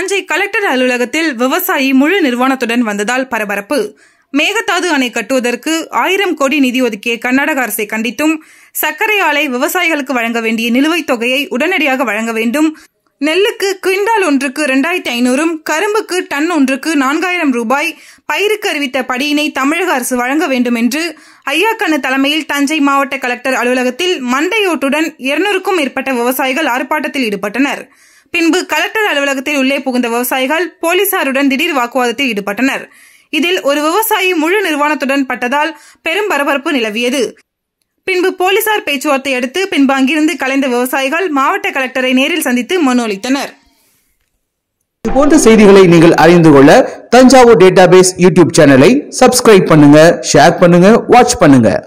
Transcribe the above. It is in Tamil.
தஞ்சை கலெக்டர் அலுவலகத்தில் விவசாயி முழு நிர்வாணத்துடன் வந்ததால் பரபரப்பு மேகதாது அணை கட்டுவதற்கு ஆயிரம் கோடி நிதி ஒதுக்கிய கர்நாடக அரசை கண்டித்தும் சர்க்கரை ஆலை விவசாயிகளுக்கு வழங்க வேண்டிய நிலுவைத் தொகையை உடனடியாக வழங்க வேண்டும் நெல்லுக்கு குவிண்டால் ஒன்றுக்கு இரண்டாயிரத்தி ஐநூறும் கரும்புக்கு டன் ஒன்றுக்கு நான்காயிரம் ரூபாய் பயிருக்கு அறிவித்த படியினை தமிழக அரசு வழங்க வேண்டும் என்று ஐயாக்கண்ணு தலைமையில் தஞ்சை மாவட்ட கலெக்டர் அலுவலகத்தில் மண்டையோட்டுடன் இருநூறுக்கும் மேற்பட்ட விவசாயிகள் ஆர்ப்பாட்டத்தில் ஈடுபட்டனா் பின்பு கலெக்டர் அலுவலகத்தில் உள்ளே புகுந்த விவசாயிகள் போலீசாருடன் திடீர் வாக்குவாதத்தில் ஈடுபட்டனர் இதில் ஒரு விவசாயி முழு நிர்வாணத்துடன் பட்டதால் பெரும் பரபரப்பு நிலவியது பின்பு போலீசார் பேச்சுவார்த்தை அடுத்து பின்பு அங்கிருந்து கலைந்த விவசாயிகள் மாவட்ட கலெக்டரை நேரில் சந்தித்து மனு அளித்தனர் இதுபோன்ற செய்திகளை நீங்கள் அறிந்து கொள்ள தஞ்சாவூர் டேட்டாபேஸ் யூடியூப் சேனலை சப்ஸ்கிரைப் பண்ணுங்க ஷேர் பண்ணுங்க வாட்ச் பண்ணுங்க